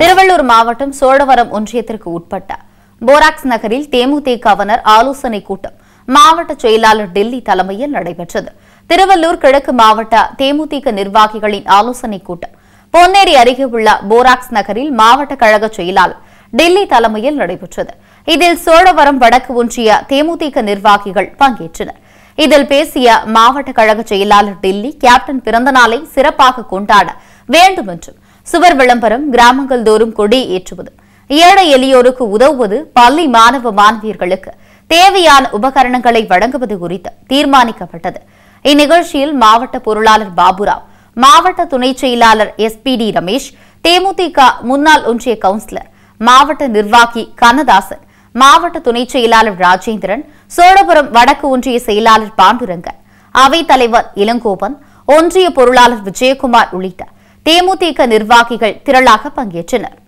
திருவள்ளூர் மாவட்டம் சோழவரம் ஒன்றியத்திற்கு உட்பட்ட போராக்ஸ் நகரில் தேமுதிகவனர் ஆலோசனை கூட்டம் மாவட்ட செயலாளர் டெல்லி தலைமையில் நடைபெற்றது திருவள்ளூர் கிழக்கு மாவட்ட தேமுதிக நிர்வாகிகளின் ஆலோசனை கூட்டம் பொன்னேரி அருகே உள்ள போராக்ஸ் நகரில் மாவட்ட கழக செயலாளர் டெல்லி தலைமையில் நடைபெற்றது இதில் சோழவரம் வடக்கு ஒன்றிய தேமுதிக நிர்வாகிகள் பங்கேற்றனர் இதில் பேசிய மாவட்ட கழக செயலாளர் டெல்லி கேப்டன் பிறந்தநாளை சிறப்பாக கொண்டாட வேண்டும் என்றும் சுவர் விளம்பரம் கிராமங்கள் தோறும் கொடி ஏற்றுவது ஏழை எளியோருக்கு உதவுவது பள்ளி மாணவ மாணவியர்களுக்கு தேவையான உபகரணங்களை வழங்குவது குறித்து தீர்மானிக்கப்பட்டது இந்நிகழ்ச்சியில் மாவட்ட பொருளாளர் பாபுராவ் மாவட்ட துணை செயலாளர் எஸ் பி டி ரமேஷ் தேமுதிக முன்னாள் ஒன்றிய கவுன்சிலர் மாவட்ட நிர்வாகி கண்ணதாசன் மாவட்ட துணை செயலாளர் ராஜேந்திரன் சோழபுரம் வடக்கு ஒன்றிய செயலாளர் பாண்டுரங்கன் அவைத் தலைவர் இளங்கோபன் ஒன்றிய பொருளாளர் விஜயகுமார் உள்ளிட்டார் தேமுதிக நிர்வாகிகள் திரளாக பங்கேற்றனர்